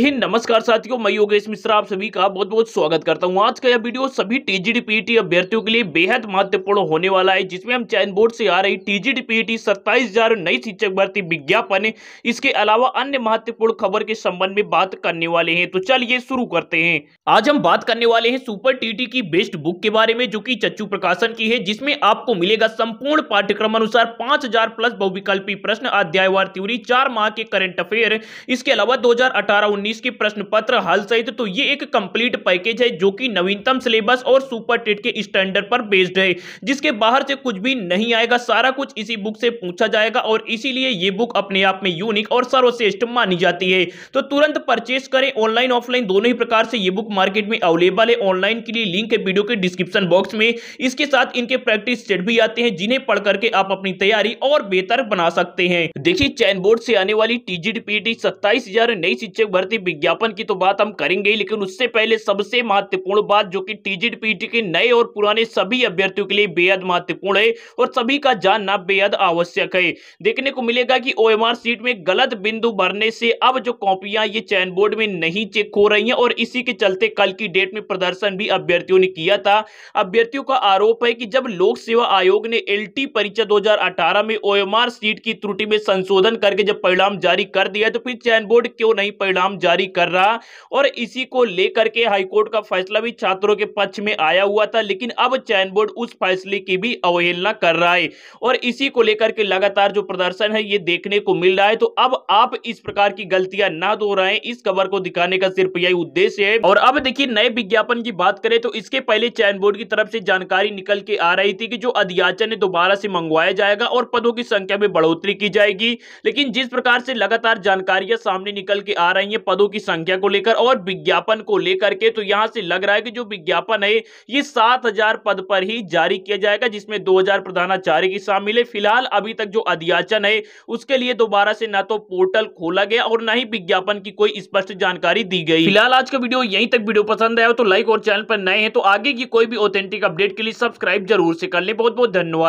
हिंद नमस्कार साथियों मैं योगेश मिश्रा आप सभी का बहुत बहुत स्वागत करता हूं आज का यह वीडियो सभी टीजीडी e अभ्यर्थियों के लिए बेहद महत्वपूर्ण होने वाला है जिसमें हम चयन बोर्ड से आ रही टीजीडी पीईटी हजार नई शिक्षक भर्ती विज्ञापन इसके अलावा अन्य महत्वपूर्ण खबर के संबंध में बात करने वाले हैं तो चलिए शुरू करते हैं आज हम बात करने वाले हैं सुपर टीटी की बेस्ट बुक के बारे में जो की चच्चू प्रकाशन की है जिसमें आपको मिलेगा संपूर्ण पाठ्यक्रम अनुसार पांच प्लस बहुविकल्पी प्रश्न अध्यायवार त्योरी चार माह के करेंट अफेयर इसके अलावा दो हजार उन्नीस के प्रश्न पत्र हल सहित तो ये एक कंप्लीट पैकेज है जो कि नवीनतम सिलेबस और सुपर टेट के स्टैंडर्ड पर बेस्ड है जिसके बाहर से कुछ भी नहीं आएगा सारा कुछ इसी बुक से पूछा जाएगा और इसीलिए ये बुक अपने आप में यूनिक और सर्वश्रेष्ठ मानी जाती है तो तुरंत परचेस करें ऑनलाइन ऑफलाइन दोनों ही प्रकार से ये बुक मार्केट में अवेलेबल है ऑनलाइन के लिए लिंक है वीडियो के डिस्क्रिप्शन बॉक्स में इसके साथ इनके प्रैक्टिस सेट भी आते हैं जिन्हें पढ़ करके आप अपनी तैयारी और बेहतर बना सकते हैं देखिए चैन बोर्ड से आने वाली टीजीटी पीटी सत्ताईस नई शिक्षक भर्ती साथ ही विज्ञापन की तो बात हम करेंगे लेकिन उससे पहले सबसे महत्वपूर्ण बात जो कि टीजीट पीटी के नए और पुराने सभी अभ्यर्थियों के लिए बेहद महत्वपूर्ण है और सभी का जानना बेहद आवश्यक है देखने को मिलेगा कि ओएमआर सीट में गलत बिंदु भरने से अब जो कॉपियां ये चयन बोर्ड में नहीं चेक हो रही है और इसी के चलते कल की डेट में प्रदर्शन भी अभ्यर्थियों ने किया था अभ्यर्थियों का आरोप है कि जब लोक सेवा आयोग ने एल परीक्षा दो में ओएमआर सीट की त्रुटि में संशोधन करके जब परिणाम जारी कर दिया तो फिर चयन बोर्ड क्यों नहीं परिणाम जारी कर रहा और इसी को लेकर के हाईकोर्ट का फैसला भी छात्रों के पक्ष में आया हुआ था लेकिन अब चयन बोर्ड उस फैसले की भी अवहेलना कर रहा है और इसी को लेकर के लगातार जो प्रदर्शन है ये देखने को मिल रहा है तो अब आप इस प्रकार की गलतियां ना दोहराएं इस खबर को दिखाने का सिर्फ यही उद्देश्य है और अब देखिए नए विज्ञापन की बात करें तो इसके पहले चयन बोर्ड की तरफ से जानकारी निकल के आ रही थी कि जो अध्याचन है दोबारा से मंगवाया जाएगा और पदों की संख्या में बढ़ोतरी की जाएगी लेकिन जिस प्रकार से लगातार जानकारियां सामने निकल के आ रही है पदों की संख्या को लेकर और विज्ञापन को लेकर के तो यहां से लग रहा है कि जो विज्ञापन है ये सात हजार पद पर ही जारी किया जाएगा जिसमें दो हजार प्रधानाचार्य की शामिल है फिलहाल अभी तक जो अध्याचन है उसके लिए दोबारा से ना तो पोर्टल खोला गया और ना ही विज्ञापन की कोई स्पष्ट जानकारी दी गई फिलहाल आज का वीडियो यही तक वीडियो पसंद आया तो लाइक और चैनल पर नए हैं तो आगे की कोई भी ऑथेंटिक अपडेट के लिए सब्सक्राइब जरूर से कर ले बहुत बहुत धन्यवाद